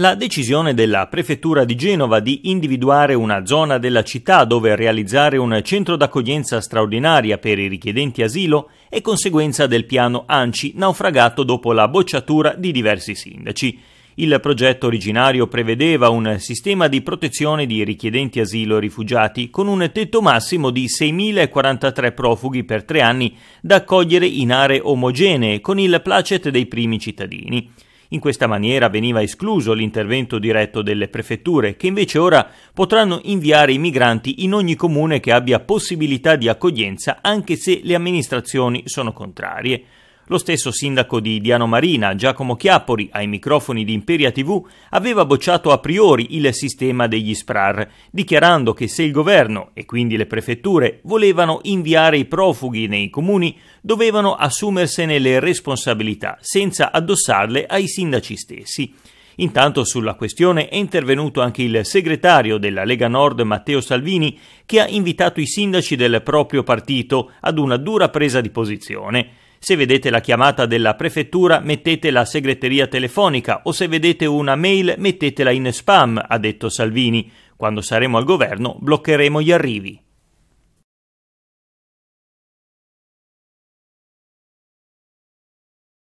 La decisione della Prefettura di Genova di individuare una zona della città dove realizzare un centro d'accoglienza straordinaria per i richiedenti asilo è conseguenza del piano ANCI naufragato dopo la bocciatura di diversi sindaci. Il progetto originario prevedeva un sistema di protezione di richiedenti asilo e rifugiati con un tetto massimo di 6.043 profughi per tre anni da accogliere in aree omogenee con il placet dei primi cittadini. In questa maniera veniva escluso l'intervento diretto delle prefetture, che invece ora potranno inviare i migranti in ogni comune che abbia possibilità di accoglienza, anche se le amministrazioni sono contrarie. Lo stesso sindaco di Diano Marina, Giacomo Chiappori, ai microfoni di Imperia TV, aveva bocciato a priori il sistema degli SPRAR, dichiarando che se il governo, e quindi le prefetture, volevano inviare i profughi nei comuni, dovevano assumersene le responsabilità, senza addossarle ai sindaci stessi. Intanto sulla questione è intervenuto anche il segretario della Lega Nord Matteo Salvini, che ha invitato i sindaci del proprio partito ad una dura presa di posizione. Se vedete la chiamata della prefettura, mettete la segreteria telefonica o se vedete una mail, mettetela in spam, ha detto Salvini. Quando saremo al governo, bloccheremo gli arrivi.